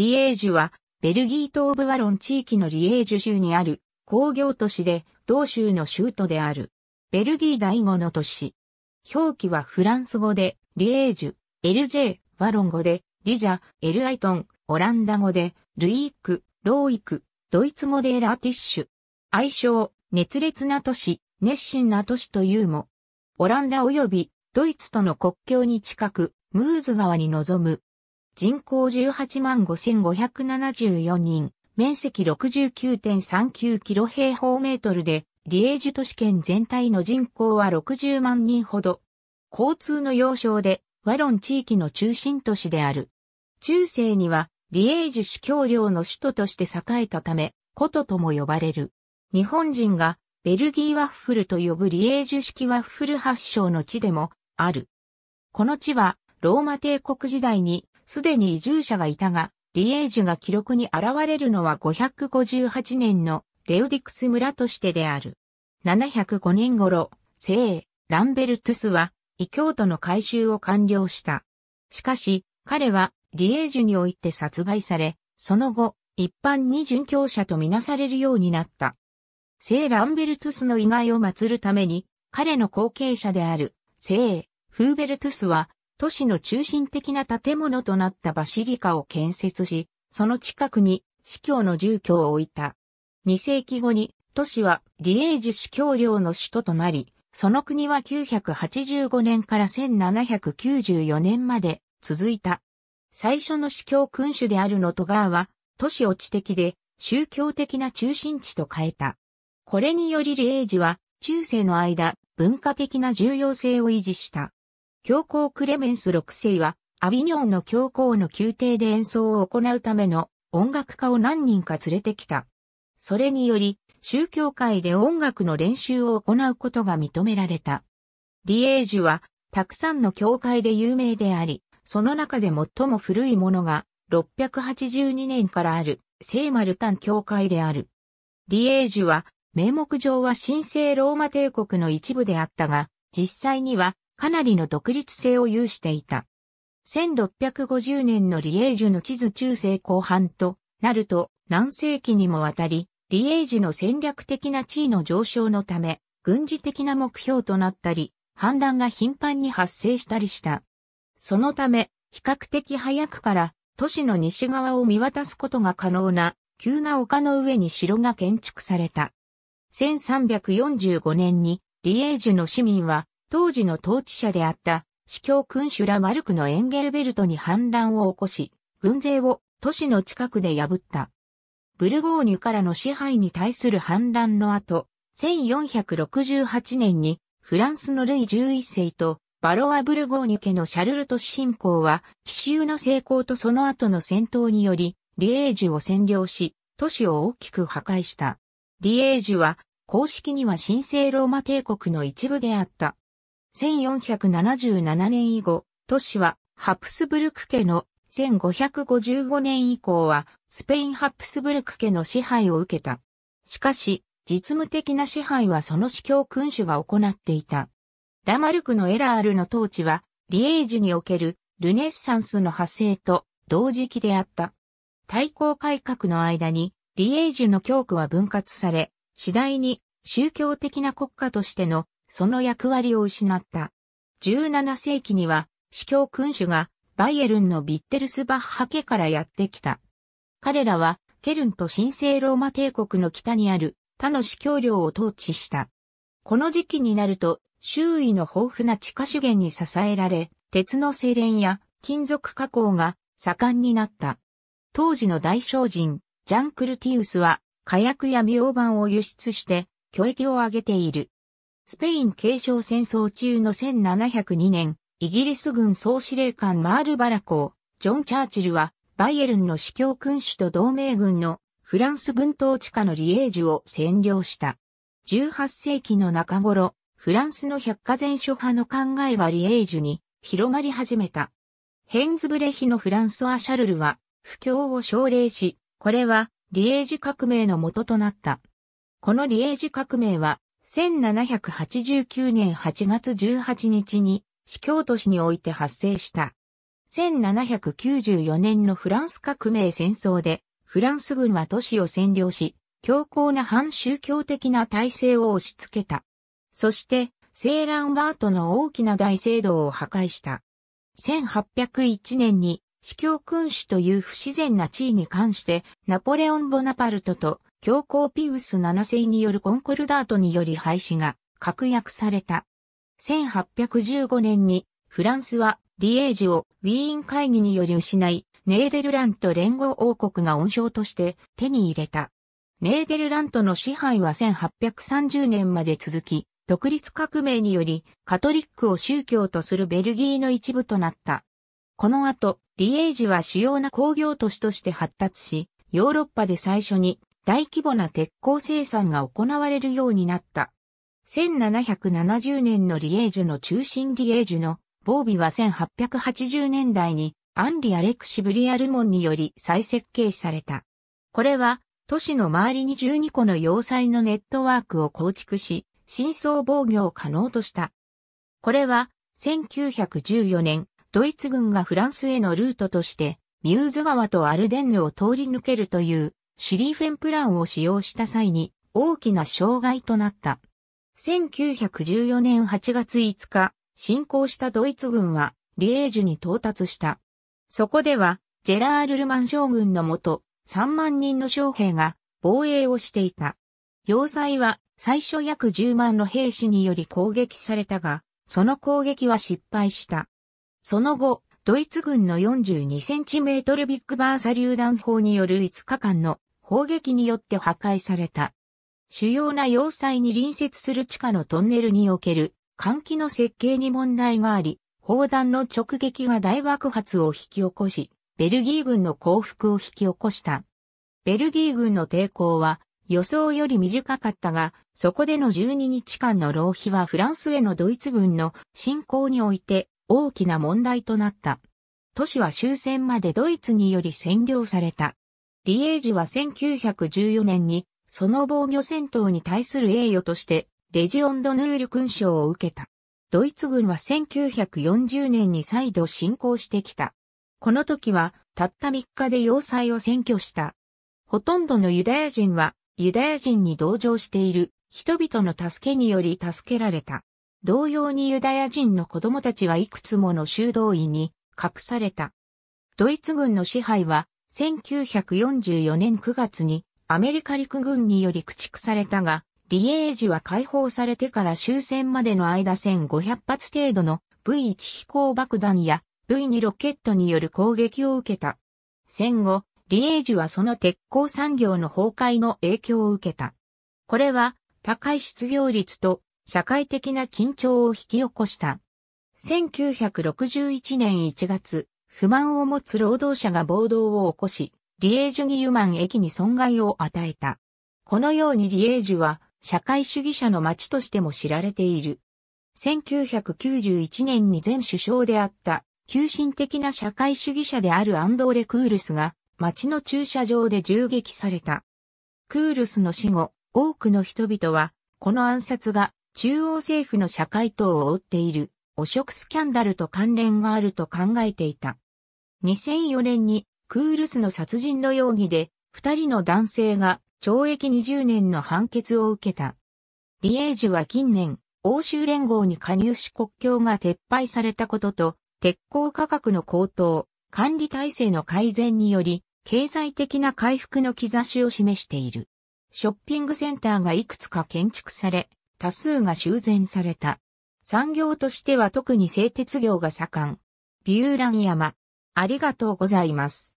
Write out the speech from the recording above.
リエージュは、ベルギー東部ワロン地域のリエージュ州にある工業都市で、同州の州都である。ベルギー第五の都市。表記はフランス語で、リエージュ、LJ、ワロン語で、リジャ、エルアイトン、オランダ語で、ルイーク、ローイク、ドイツ語でラーティッシュ。愛称、熱烈な都市、熱心な都市というも、オランダ及びドイツとの国境に近く、ムーズ川に臨む人口18万5574人、面積69.39キロ平方メートルで、リエージュ都市圏全体の人口は60万人ほど。交通の要衝で、ワロン地域の中心都市である。中世には、リエージュ市教領の首都として栄えたため、古都とも呼ばれる。日本人が、ベルギーワッフルと呼ぶリエージュ式ワッフル発祥の地でも、ある。この地は、ローマ帝国時代に、すでに移住者がいたが、リエージュが記録に現れるのは558年のレウディクス村としてである。705年頃、聖ランベルトゥスは異教徒の改修を完了した。しかし、彼はリエージュにおいて殺害され、その後、一般に殉教者とみなされるようになった。聖ランベルトゥスの遺骸を祀るために、彼の後継者である聖フーベルトゥスは都市の中心的な建物となったバシリカを建設し、その近くに司教の住居を置いた。2世紀後に都市はリエージュ司教領の首都となり、その国は985年から1794年まで続いた。最初の司教君主であるノトガーは、都市を知的で宗教的な中心地と変えた。これによりリエージュは中世の間文化的な重要性を維持した。教皇クレメンス6世は、アビニョンの教皇の宮廷で演奏を行うための音楽家を何人か連れてきた。それにより、宗教界で音楽の練習を行うことが認められた。リエージュは、たくさんの教会で有名であり、その中で最も古いものが、682年からある、聖マルタン教会である。リエージュは、名目上は神聖ローマ帝国の一部であったが、実際にはかなりの独立性を有していた。1650年のリエージュの地図中世後半となると何世紀にもわたり、リエージュの戦略的な地位の上昇のため、軍事的な目標となったり、反乱が頻繁に発生したりした。そのため、比較的早くから都市の西側を見渡すことが可能な急な丘の上に城が建築された。1345年にリエージュの市民は当時の統治者であった、司教君主ラ・マルクのエンゲルベルトに反乱を起こし、軍勢を都市の近くで破った。ブルゴーニュからの支配に対する反乱の後、1468年にフランスのルイ11世とバロワ・ブルゴーニュ家のシャルル都市侵攻は奇襲の成功とその後の戦闘によりリエージュを占領し、都市を大きく破壊した。リエージュは公式には神聖ローマ帝国の一部であった。1477年以後、都市はハプスブルク家の1555年以降はスペインハプスブルク家の支配を受けた。しかし、実務的な支配はその司教君主が行っていた。ラマルクのエラールの統治は、リエージュにおけるルネッサンスの派生と同時期であった。対抗改革の間に、リエージュの教区は分割され、次第に宗教的な国家としてのその役割を失った。17世紀には、司教君主がバイエルンのビッテルスバッハ家からやってきた。彼らは、ケルンと神聖ローマ帝国の北にある他の司教領を統治した。この時期になると、周囲の豊富な地下資源に支えられ、鉄の精錬や金属加工が盛んになった。当時の大商人、ジャン・クルティウスは、火薬や妙板を輸出して、巨益を上げている。スペイン継承戦争中の1702年、イギリス軍総司令官マール・バラコー、ジョン・チャーチルは、バイエルンの司教君主と同盟軍のフランス軍統治下のリエージュを占領した。18世紀の中頃、フランスの百科全書派の考えがリエージュに広まり始めた。ヘンズブレヒのフランソア・シャルルは、不況を奨励し、これはリエージュ革命の元となった。このリエージュ革命は、1789年8月18日に司教都市において発生した。1794年のフランス革命戦争でフランス軍は都市を占領し、強硬な反宗教的な体制を押し付けた。そして、セーランバートの大きな大聖堂を破壊した。1801年に司教君主という不自然な地位に関してナポレオン・ボナパルトと教皇ピウス7世によるコンコルダートにより廃止が確約された。1815年にフランスはリエージをウィーン会議により失い、ネーデルラント連合王国が恩賞として手に入れた。ネーデルラントの支配は1830年まで続き、独立革命によりカトリックを宗教とするベルギーの一部となった。この後、リエージは主要な工業都市として発達し、ヨーロッパで最初に大規模な鉄鋼生産が行われるようになった。1770年のリエージュの中心リエージュの防備は1880年代にアンリ・アレクシブリアルモンにより再設計された。これは都市の周りに12個の要塞のネットワークを構築し、深層防御を可能とした。これは1914年、ドイツ軍がフランスへのルートとして、ミューズ川とアルデンヌを通り抜けるというシリーフェンプランを使用した際に大きな障害となった。1914年8月5日、侵攻したドイツ軍はリエージュに到達した。そこでは、ジェラール・ルマン将軍のもと、3万人の将兵が防衛をしていた。要塞は最初約10万の兵士により攻撃されたが、その攻撃は失敗した。その後、ドイツ軍の42センチメートルビッグバーサ榴弾砲による5日間の砲撃によって破壊された。主要な要塞に隣接する地下のトンネルにおける換気の設計に問題があり、砲弾の直撃が大爆発を引き起こし、ベルギー軍の降伏を引き起こした。ベルギー軍の抵抗は予想より短かったが、そこでの12日間の浪費はフランスへのドイツ軍の侵攻において大きな問題となった。都市は終戦までドイツにより占領された。リエージは1914年に、その防御戦闘に対する栄誉として、レジオンドヌール勲章を受けた。ドイツ軍は1940年に再度侵攻してきた。この時は、たった3日で要塞を占拠した。ほとんどのユダヤ人は、ユダヤ人に同情している人々の助けにより助けられた。同様にユダヤ人の子供たちはいくつもの修道院に隠された。ドイツ軍の支配は1944年9月にアメリカ陸軍により駆逐されたが、リエージは解放されてから終戦までの間1500発程度の V1 飛行爆弾や V2 ロケットによる攻撃を受けた。戦後、リエージはその鉄鋼産業の崩壊の影響を受けた。これは高い失業率と社会的な緊張を引き起こした。1961年1月、不満を持つ労働者が暴動を起こし、リエージュ・ギユマン駅に損害を与えた。このようにリエージュは社会主義者の街としても知られている。1991年に前首相であった急進的な社会主義者であるアンドーレ・クールスが街の駐車場で銃撃された。クールスの死後、多くの人々はこの暗殺が中央政府の社会党を追っている汚職スキャンダルと関連があると考えていた。2004年にクールスの殺人の容疑で2人の男性が懲役20年の判決を受けた。リエージュは近年、欧州連合に加入し国境が撤廃されたことと、鉄鋼価格の高騰、管理体制の改善により、経済的な回復の兆しを示している。ショッピングセンターがいくつか建築され、多数が修繕された。産業としては特に製鉄業が盛ん。ビューラン山、ありがとうございます。